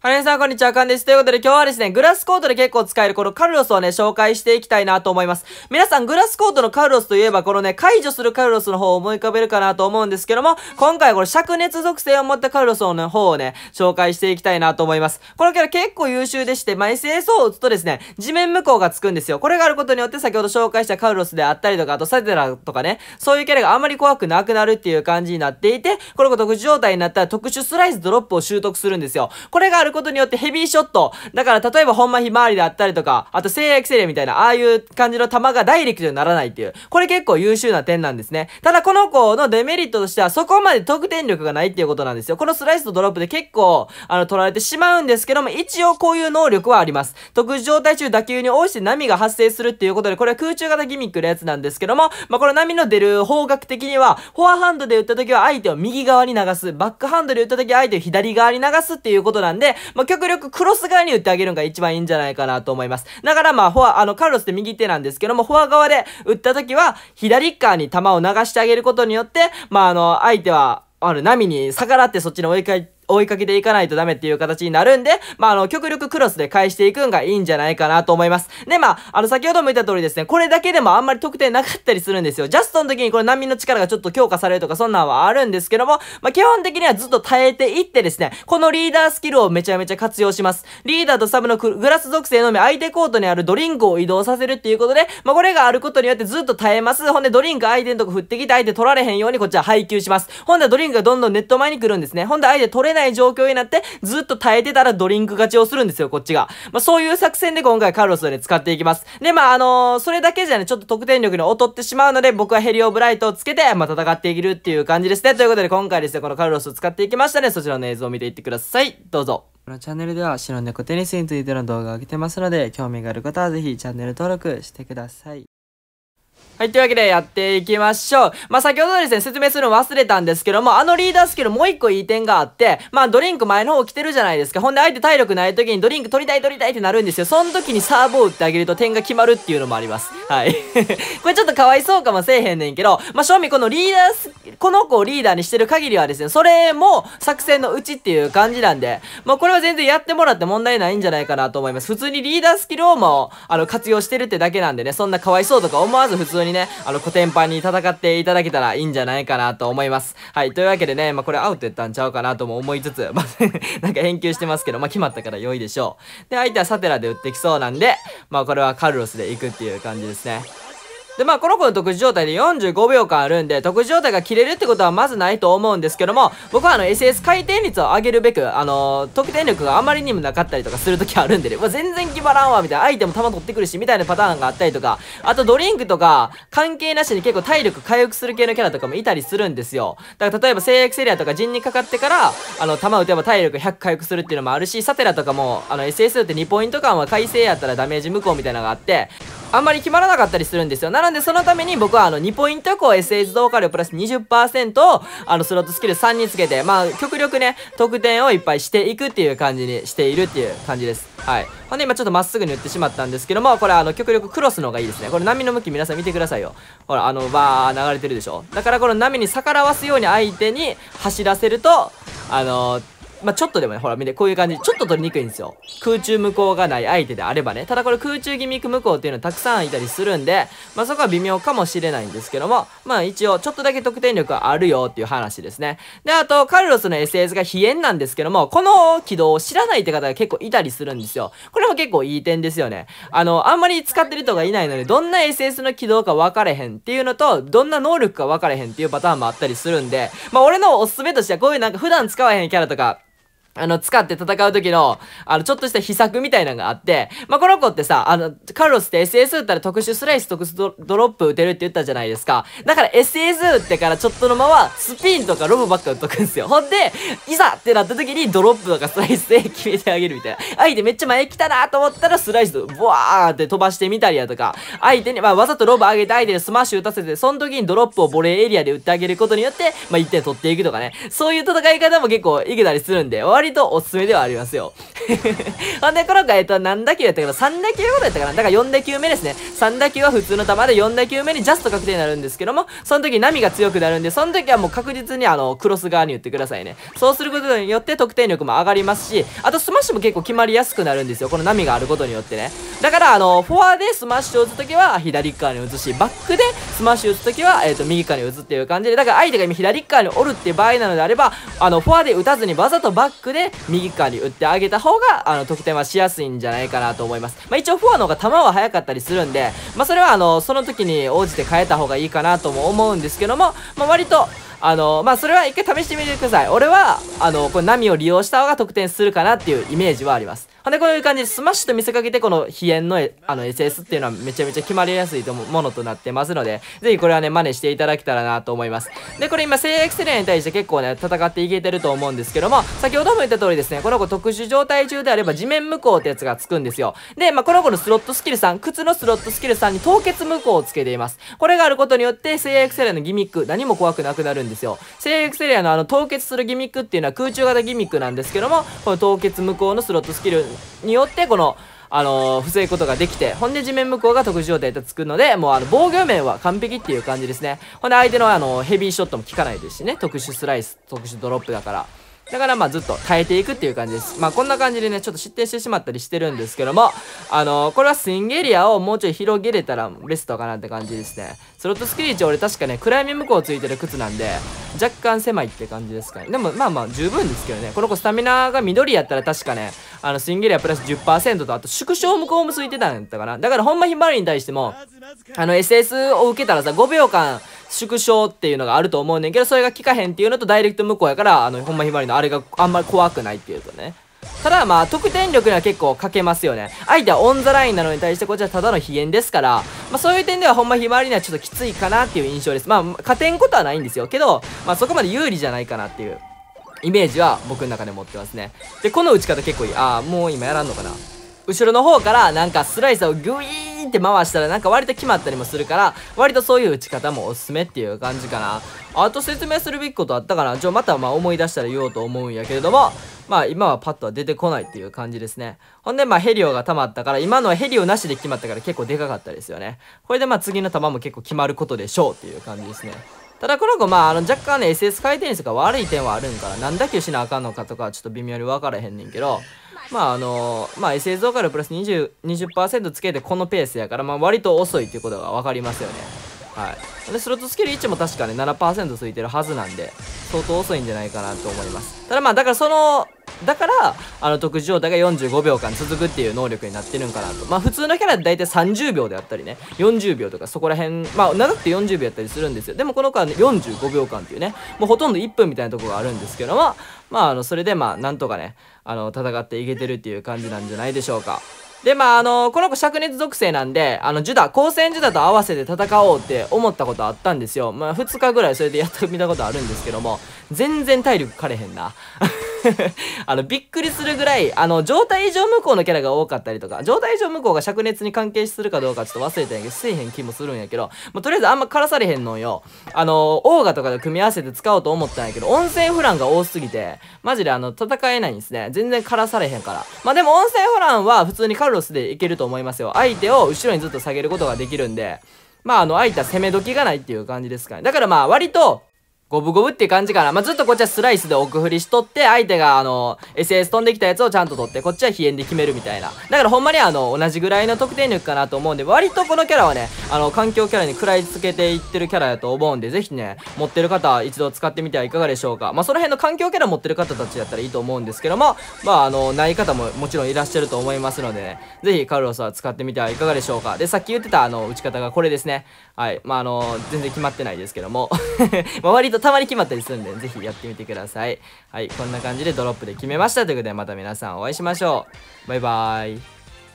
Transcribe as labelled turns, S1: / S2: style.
S1: はい、皆さん、こんにちは、かんです。ということで、今日はですね、グラスコートで結構使えるこのカルロスをね、紹介していきたいなと思います。皆さん、グラスコートのカルロスといえば、このね、解除するカルロスの方を思い浮かべるかなと思うんですけども、今回これ、灼熱属性を持ったカルロスの方をね、紹介していきたいなと思います。このキャラ結構優秀でして、まあ、s s を打つとですね、地面無効がつくんですよ。これがあることによって、先ほど紹介したカルロスであったりとか、あとサテラとかね、そういうキャラがあまり怖くなくなるっていう感じになっていて、これが特殊状態になったら特殊スライスドロップを習得するんですよ。これがあるることによってヘビーショット。だから、例えばほんまひまわりであったりとか、あと聖エクセレみたいな、ああいう感じの球がダイレクトにならないっていう。これ結構優秀な点なんですね。ただ、この子のデメリットとしては、そこまで得点力がないっていうことなんですよ。このスライスとドロップで結構、あの、取られてしまうんですけども、一応こういう能力はあります。特殊状態中打球に応じて波が発生するっていうことで、これは空中型ギミックのやつなんですけども、まあ、この波の出る方角的には、フォアハンドで打った時は相手を右側に流す、バックハンドで打った時は相手を左側に流すっていうことなんで、まあ、極力クロス側に打ってあげるのが一番いいんじゃないかなと思います。だからまあ、フォア、あの、カルロスって右手なんですけども、フォア側で打った時は、左側に球を流してあげることによって、まあ、あの、相手は、あの、波に逆らってそっちの追い返って、追いかけていかないとダメっていう形になるんで、まあ、あの、極力クロスで返していくんがいいんじゃないかなと思います。で、まあ、あの、先ほども言った通りですね、これだけでもあんまり得点なかったりするんですよ。ジャストの時にこれ難民の力がちょっと強化されるとか、そんなんはあるんですけども、まあ、基本的にはずっと耐えていってですね、このリーダースキルをめちゃめちゃ活用します。リーダーとサブのグラス属性のみ相手コートにあるドリンクを移動させるっていうことで、まあ、これがあることによってずっと耐えます。ほんで、ドリンク相手のとこ振ってきて、相手取られへんようにこっちは配球します。ほんで、ドリンクがどんどんネット前に来るんですね。ほんで、相手取れない状況になって、ずっと耐えてたらドリンク勝ちをするんですよ、こっちが。まあ、そういう作戦で今回カルロスで、使っていきます。で、まあ、あのー、それだけじゃね、ちょっと得点力に劣ってしまうので、僕はヘリオブライトをつけて、まあ、戦っていけるっていう感じですね。ということで、今回ですね、このカルロスを使っていきましたね。そちらの映像を見ていってください。どうぞ。このチャンネルでは白猫テニスについての動画を上げてますので、興味がある方はぜひチャンネル登録してください。はい、というわけでやっていきましょう。まあ、先ほどですね、説明するの忘れたんですけども、あのリーダースキルもう一個いい点があって、まあ、ドリンク前の方来てるじゃないですか。ほんで、相手体力ない時にドリンク取りたい取りたいってなるんですよ。その時にサーブを打ってあげると点が決まるっていうのもあります。はい。これちょっとかわいそうかもせえへんねんけど、まあ、正味このリーダース、この子をリーダーにしてる限りはですね、それも作戦のうちっていう感じなんで、まあ、これは全然やってもらって問題ないんじゃないかなと思います。普通にリーダースキルをもう、あの、活用してるってだけなんでね、そんなかわいそうとか思わず普通ににね、あの、古典版に戦っていただけたらいいんじゃないかなと思います。はい。というわけでね、まあ、これアウトやったんちゃうかなとも思いつつ、まあ、なんか返球してますけど、まあ、決まったから良いでしょう。で、相手はサテラで打ってきそうなんで、まあ、これはカルロスで行くっていう感じですね。で、まあ、この子の特殊状態で45秒間あるんで、特殊状態が切れるってことはまずないと思うんですけども、僕はあの SS 回転率を上げるべく、あのー、得点力があまりにもなかったりとかするときあるんでね、まあ、全然決まらんわ、みたいな、アイテム弾取ってくるし、みたいなパターンがあったりとか、あとドリンクとか、関係なしに結構体力回復する系のキャラとかもいたりするんですよ。だから例えば聖約セリアとか陣にかかってから、あの、弾打てば体力100回復するっていうのもあるし、サテラとかも、あの、SS って2ポイント間は回生やったらダメージ無効みたいなのがあって、あんまり決まらなかったりするんですよ。なので、そのために僕はあの、2ポイントこう SH 動画量プラス20%を、あの、スロットスキル3につけて、まあ、極力ね、得点をいっぱいしていくっていう感じにしているっていう感じです。はい。ほんで、今ちょっとまっすぐに打ってしまったんですけども、これあの、極力クロスの方がいいですね。これ波の向き皆さん見てくださいよ。ほら、あの、バー流れてるでしょ。だからこの波に逆らわすように相手に走らせると、あのーまあ、ちょっとでもね、ほら見て、こういう感じ、ちょっと取りにくいんですよ。空中無効がない相手であればね。ただこれ空中ギミック無効っていうのたくさんいたりするんで、まあ、そこは微妙かもしれないんですけども、まあ一応、ちょっとだけ得点力はあるよっていう話ですね。で、あと、カルロスの SS が飛炎なんですけども、この軌道を知らないって方が結構いたりするんですよ。これも結構いい点ですよね。あの、あんまり使ってる人がいないので、どんな SS の軌道か分かれへんっていうのと、どんな能力か分かれへんっていうパターンもあったりするんで、まあ俺のおすすめとしてはこういうなんか普段使わへんキャラとか、あの、使って戦う時の、あの、ちょっとした秘策みたいなのがあって、まあ、この子ってさ、あの、カルロスって SS 打ったら特殊スライス、特殊ドドロップ打てるって言ったじゃないですか。だから SS 打ってからちょっとのまま、スピンとかロブばっか打っとくんですよ。ほんで、いざってなった時にドロップとかスライスで決めてあげるみたいな。相手めっちゃ前来たなと思ったらスライスブワーって飛ばしてみたりやとか、相手に、まあ、わざとロブ上げて相手にスマッシュ打たせて、その時にドロップをボレーエリアで打ってあげることによって、まあ、1点取っていくとかね。そういう戦い方も結構いけたりするんで、終わりとおすすめではありますよ。ほんで、の回、えっと、何打球やったけど、3打球ほどやったかなだから4打球目ですね。3打球は普通の球で、4打球目にジャスト確定になるんですけども、その時波が強くなるんで、その時はもう確実にあの、クロス側に打ってくださいね。そうすることによって得点力も上がりますし、あとスマッシュも結構決まりやすくなるんですよ。この波があることによってね。だから、あの、フォアでスマッシュを打つ時は左側に打つし、バックでスマッシュ打つ時は、えっ、と、右側に打つっていう感じで、だから相手が今左側に折るっていう場合なのであれば、あの、フォアで打たずにわざとバッククで右側に打ってあげた方が、あの、得点はしやすいんじゃないかなと思います。まあ、一応フォアの方が球は速かったりするんで、まあ、それはあの、その時に応じて変えた方がいいかなとも思うんですけども、まあ、割と、あの、まあ、それは一回試してみてください。俺は、あの、これ波を利用した方が得点するかなっていうイメージはあります。ほんで、こういう感じでスマッシュと見せかけて、この飛燕のあの SS っていうのはめちゃめちゃ決まりやすいとものとなってますので、ぜひこれはね、真似していただけたらなと思います。で、これ今、聖エクセレンに対して結構ね、戦っていけてると思うんですけども、先ほども言った通りですね、この子特殊状態中であれば地面無効ってやつがつくんですよ。で、まあ、この子のスロットスキルさん、靴のスロットスキルさんに凍結無効をつけています。これがあることによって、聖エクセレンのギミック、何も怖くなくなるんですよ。聖エクセレンのあの凍結するギミックっていうのは空中型ギミックなんですけども、この凍結無効のスロットスキルによってこのあのー、防ぐことができて、ほんで地面向こうが特殊状態でつくので、もうあの防御面は完璧っていう感じですね。ほんで相手のあのヘビーショットも効かないですしね、特殊スライス、特殊ドロップだから。だからまあずっと耐えていくっていう感じです。まあこんな感じでね、ちょっと失点してしまったりしてるんですけども、あのー、これはスイングエリアをもうちょい広げれたらベストかなって感じですね。スロットスキリーチ俺確かね、暗闇向こうついてる靴なんで、若干狭いって感じですかね。でもまあまあ十分ですけどね、この子スタミナが緑やったら確かね、あの、スイングエリアプラス10%と、あと縮小向こうもついてたんやったかな。だからほんまひまわりに対しても、あの、SS を受けたらさ、5秒間、縮小っていうのがあると思うねんけど、それが効かへんっていうのとダイレクト向こうやから、あの、ほんまひまわりのあれがあんまり怖くないっていうとね。ただまあ、得点力には結構欠けますよね。相手はオンザラインなのに対してこっちはただの飛燕ですから、まあそういう点ではほんまひまわりにはちょっときついかなっていう印象です。まあ、勝てんことはないんですよ。けど、まあそこまで有利じゃないかなっていう。イメージは僕の中で持ってますね。で、この打ち方結構いい。ああ、もう今やらんのかな。後ろの方からなんかスライサーをグイーンって回したらなんか割と決まったりもするから、割とそういう打ち方もおすすめっていう感じかな。あと説明するべきことあったかなちょ、またまあ思い出したら言おうと思うんやけれども、まあ今はパッとは出てこないっていう感じですね。ほんでまあヘリオが溜まったから、今のはヘリオなしで決まったから結構でかかったですよね。これでまあ次の球も結構決まることでしょうっていう感じですね。ただこの子、まあ、あの、若干ね、SS 回転数が悪い点はあるんから、なんだけしなあかんのかとか、ちょっと微妙に分からへんねんけど、まああのまあ SS ーカルプラス 20%, 20つけてこのペースやから、まあ割と遅いっていうことが分かりますよね。はいでスロットスキル1も確かね7%ついてるはずなんで相当遅いんじゃないかなと思いますただまあだからそのだから、あの、特殊状態が45秒間続くっていう能力になってるんかなと。まあ、普通のキャラだいたい30秒であったりね、40秒とかそこら辺、まあ、長くて40秒やったりするんですよ。でも、この子は、ね、45秒間っていうね、もうほとんど1分みたいなところがあるんですけども、まあ、あの、それでまあ、なんとかね、あの、戦っていけてるっていう感じなんじゃないでしょうか。で、まあ、あの、この子灼熱属性なんで、あの、ジュダ、光線ジュダと合わせて戦おうって思ったことあったんですよ。まあ、二日ぐらいそれでやっと見たことあるんですけども、全然体力枯れへんな。あの、びっくりするぐらい、あの、状態異常無効のキャラが多かったりとか、状態異常無効が灼熱に関係するかどうかちょっと忘れたんやけど、せえへん気もするんやけど、まあ、とりあえずあんま枯らされへんのよ。あの、オーガとかで組み合わせて使おうと思ったんやけど、温泉フランが多すぎて、マジであの、戦えないんですね。全然枯らされへんから。まあ、でも音声フランは普通にカルロスでいけると思いますよ。相手を後ろにずっと下げることができるんで、まあ、あの、空いた攻め時がないっていう感じですかね。だからまあ、割と、五分五分っていう感じかな。まあ、ずっとこっちはスライスで奥振りしとって、相手があの、SS 飛んできたやつをちゃんと取って、こっちは飛円で決めるみたいな。だからほんまにあの、同じぐらいの得点力かなと思うんで、割とこのキャラはね、あの、環境キャラに食らいつけていってるキャラやと思うんで、ぜひね、持ってる方一度使ってみてはいかがでしょうか。まあ、その辺の環境キャラ持ってる方たちやったらいいと思うんですけども、まあ、あの、ない方ももちろんいらっしゃると思いますので、ね、ぜひカルロスは使ってみてはいかがでしょうか。で、さっき言ってたあの、打ち方がこれですね。はい。まあ、あの、全然決まってないですけども。まあ、割ととたまに決まったりするんで、ぜひやってみてください。はい、こんな感じでドロップで決めましたということで、また皆さんお会いしましょう。バイバーイ。